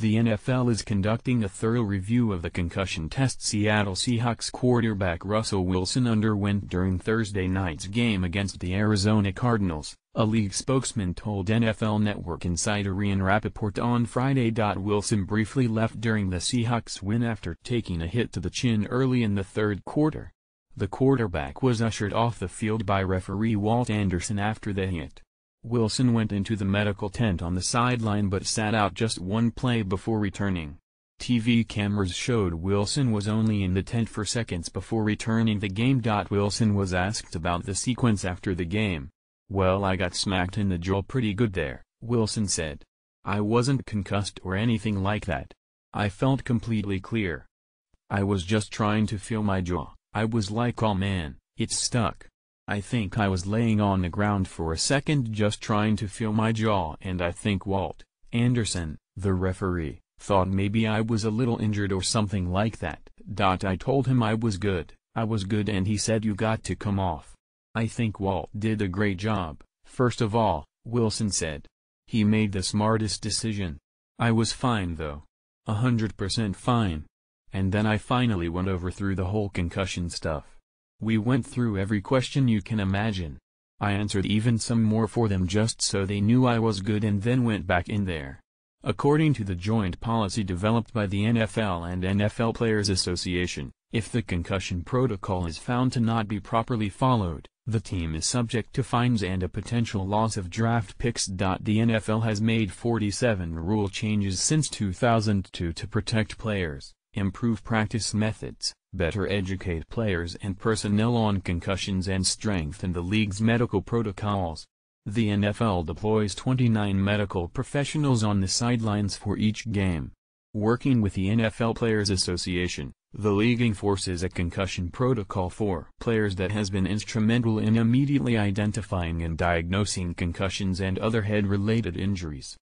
The NFL is conducting a thorough review of the concussion test Seattle Seahawks quarterback Russell Wilson underwent during Thursday night's game against the Arizona Cardinals, a league spokesman told NFL Network insider Ian Rappaport on Friday. Wilson briefly left during the Seahawks win after taking a hit to the chin early in the third quarter. The quarterback was ushered off the field by referee Walt Anderson after the hit. Wilson went into the medical tent on the sideline but sat out just one play before returning. TV cameras showed Wilson was only in the tent for seconds before returning the game. Wilson was asked about the sequence after the game. Well I got smacked in the jaw pretty good there, Wilson said. I wasn't concussed or anything like that. I felt completely clear. I was just trying to feel my jaw, I was like oh man, it's stuck. I think I was laying on the ground for a second just trying to feel my jaw and I think Walt, Anderson, the referee, thought maybe I was a little injured or something like that. Dot I told him I was good, I was good and he said you got to come off. I think Walt did a great job, first of all, Wilson said. He made the smartest decision. I was fine though. A hundred percent fine. And then I finally went over through the whole concussion stuff. We went through every question you can imagine. I answered even some more for them just so they knew I was good and then went back in there. According to the joint policy developed by the NFL and NFL Players Association, if the concussion protocol is found to not be properly followed, the team is subject to fines and a potential loss of draft picks. The NFL has made 47 rule changes since 2002 to protect players, improve practice methods, better educate players and personnel on concussions and strengthen the league's medical protocols. The NFL deploys 29 medical professionals on the sidelines for each game. Working with the NFL Players Association, the league enforces a concussion protocol for players that has been instrumental in immediately identifying and diagnosing concussions and other head-related injuries.